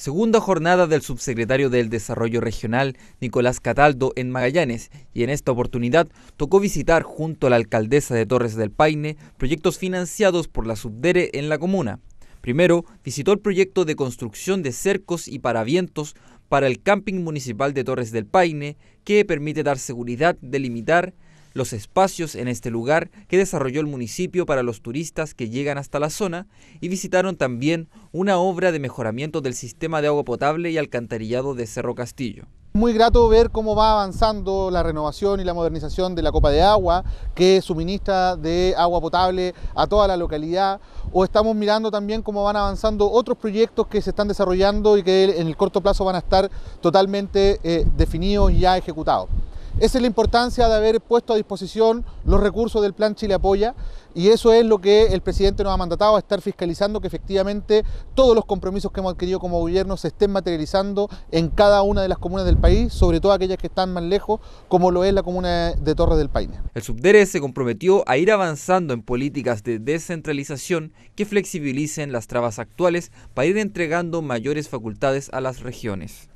Segunda jornada del subsecretario del Desarrollo Regional, Nicolás Cataldo, en Magallanes, y en esta oportunidad tocó visitar junto a la alcaldesa de Torres del Paine proyectos financiados por la Subdere en la comuna. Primero, visitó el proyecto de construcción de cercos y paravientos para el camping municipal de Torres del Paine, que permite dar seguridad, delimitar, los espacios en este lugar que desarrolló el municipio para los turistas que llegan hasta la zona y visitaron también una obra de mejoramiento del sistema de agua potable y alcantarillado de Cerro Castillo. Muy grato ver cómo va avanzando la renovación y la modernización de la copa de agua que suministra de agua potable a toda la localidad o estamos mirando también cómo van avanzando otros proyectos que se están desarrollando y que en el corto plazo van a estar totalmente eh, definidos y ya ejecutados. Esa es la importancia de haber puesto a disposición los recursos del Plan Chile Apoya y eso es lo que el presidente nos ha mandatado a estar fiscalizando que efectivamente todos los compromisos que hemos adquirido como gobierno se estén materializando en cada una de las comunas del país, sobre todo aquellas que están más lejos, como lo es la comuna de Torres del Paine. El subdere se comprometió a ir avanzando en políticas de descentralización que flexibilicen las trabas actuales para ir entregando mayores facultades a las regiones.